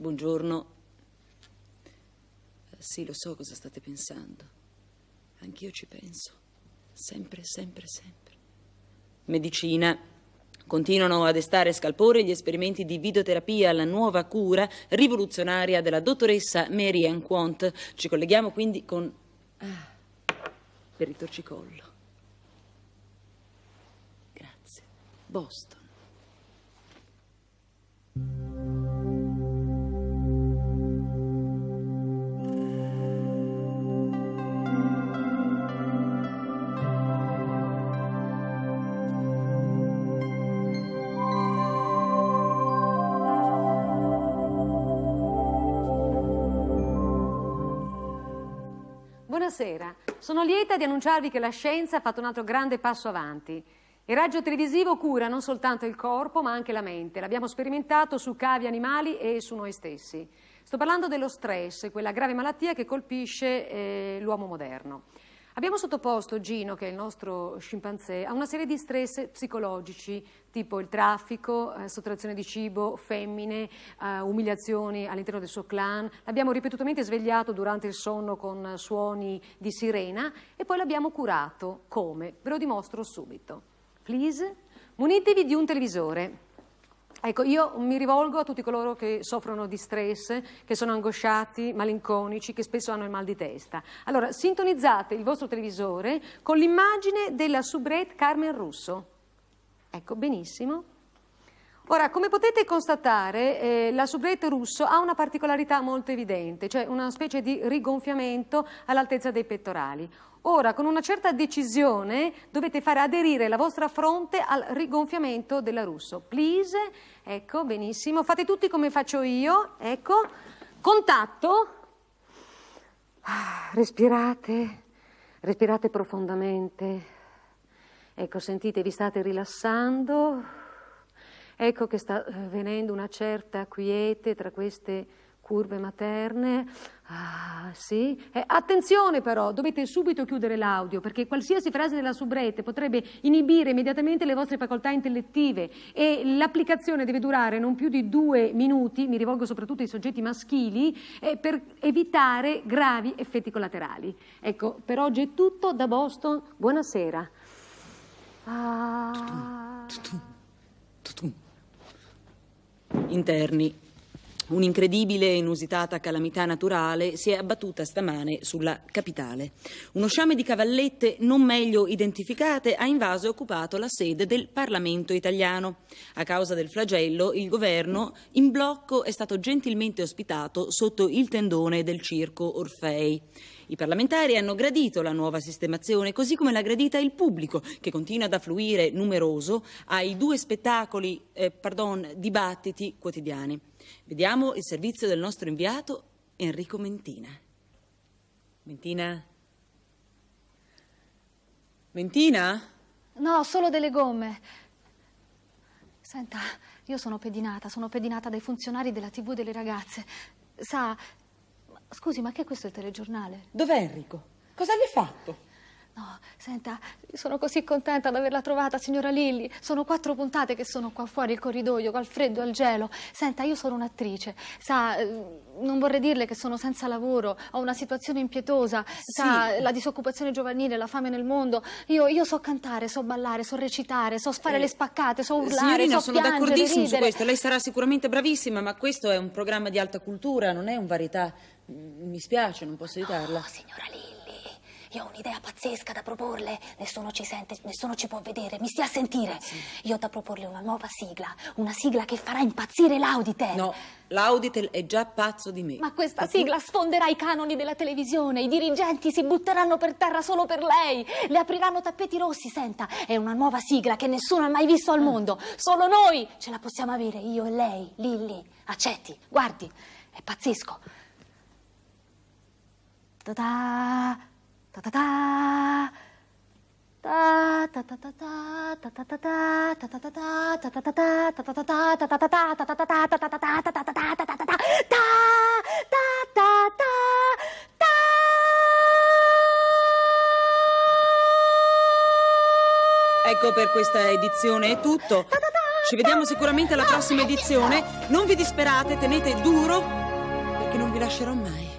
Buongiorno. Eh, sì, lo so cosa state pensando. Anch'io ci penso. Sempre, sempre, sempre. Medicina. Continuano a destare scalpore gli esperimenti di videoterapia alla nuova cura rivoluzionaria della dottoressa Mary Ann Quant. Ci colleghiamo quindi con... Ah, per il torcicollo. Grazie. Boston. Buonasera, sono lieta di annunciarvi che la scienza ha fatto un altro grande passo avanti. Il raggio televisivo cura non soltanto il corpo ma anche la mente. L'abbiamo sperimentato su cavi animali e su noi stessi. Sto parlando dello stress, quella grave malattia che colpisce eh, l'uomo moderno. Abbiamo sottoposto Gino, che è il nostro scimpanzé, a una serie di stress psicologici, tipo il traffico, eh, sottrazione di cibo, femmine, eh, umiliazioni all'interno del suo clan. L'abbiamo ripetutamente svegliato durante il sonno con suoni di sirena e poi l'abbiamo curato. Come? Ve lo dimostro subito. Please, munitevi di un televisore. Ecco, io mi rivolgo a tutti coloro che soffrono di stress, che sono angosciati, malinconici, che spesso hanno il mal di testa. Allora, sintonizzate il vostro televisore con l'immagine della soubrette Carmen Russo. Ecco, benissimo. Ora, come potete constatare, eh, l'asubretto russo ha una particolarità molto evidente, cioè una specie di rigonfiamento all'altezza dei pettorali. Ora, con una certa decisione, dovete fare aderire la vostra fronte al rigonfiamento della russo. Please, ecco, benissimo. Fate tutti come faccio io, ecco. Contatto. Ah, respirate, respirate profondamente. Ecco, sentite, vi state rilassando. Ecco che sta eh, venendo una certa quiete tra queste curve materne. Ah, sì. Eh, attenzione però, dovete subito chiudere l'audio perché qualsiasi frase della subrette potrebbe inibire immediatamente le vostre facoltà intellettive e l'applicazione deve durare non più di due minuti, mi rivolgo soprattutto ai soggetti maschili, eh, per evitare gravi effetti collaterali. Ecco, per oggi è tutto da Boston, buonasera. Ah interni. Un'incredibile e inusitata calamità naturale si è abbattuta stamane sulla capitale. Uno sciame di cavallette non meglio identificate ha invaso e occupato la sede del Parlamento italiano. A causa del flagello, il governo in blocco è stato gentilmente ospitato sotto il tendone del circo Orfei. I parlamentari hanno gradito la nuova sistemazione, così come l'ha gradita il pubblico, che continua ad affluire numeroso ai due spettacoli, eh, pardon, dibattiti quotidiani. Vediamo il servizio del nostro inviato Enrico Mentina. Mentina? Mentina? No, solo delle gomme. Senta, io sono pedinata, sono pedinata dai funzionari della TV delle ragazze. Sa, Scusi, ma che è questo il telegiornale? Dov'è Enrico? Cosa gli hai fatto? No, Senta, sono così contenta di averla trovata, signora Lilli. Sono quattro puntate che sono qua fuori il corridoio, al freddo, al gelo. Senta, io sono un'attrice. Sa, eh, non vorrei dirle che sono senza lavoro, ho una situazione impietosa. Sa, sì. la disoccupazione giovanile, la fame nel mondo. Io, io, so cantare, so ballare, so recitare, so fare eh, le spaccate, so urlare, signorina, so piangere, sono d'accordissimo su questo. Lei sarà sicuramente bravissima, ma questo è un programma di alta cultura, non è un varietà. Mm, mi spiace, non posso aiutarla. Oh, signora Lilli. Io ho un'idea pazzesca da proporle. Nessuno ci sente, nessuno ci può vedere. Mi stia a sentire. Sì. Io ho da proporle una nuova sigla. Una sigla che farà impazzire l'Auditel. No, l'Auditel è già pazzo di me. Ma questa Ma sigla tu... sfonderà i canoni della televisione. I dirigenti si butteranno per terra solo per lei. Le apriranno tappeti rossi, senta. È una nuova sigla che nessuno ha mai visto al mm. mondo. Solo noi ce la possiamo avere, io e lei, Lilli. Accetti, guardi, è pazzesco. Ta-da! ta Ecco per questa edizione è tutto. Ci vediamo sicuramente alla prossima edizione. Non vi disperate, tenete duro perché non vi lascerò mai.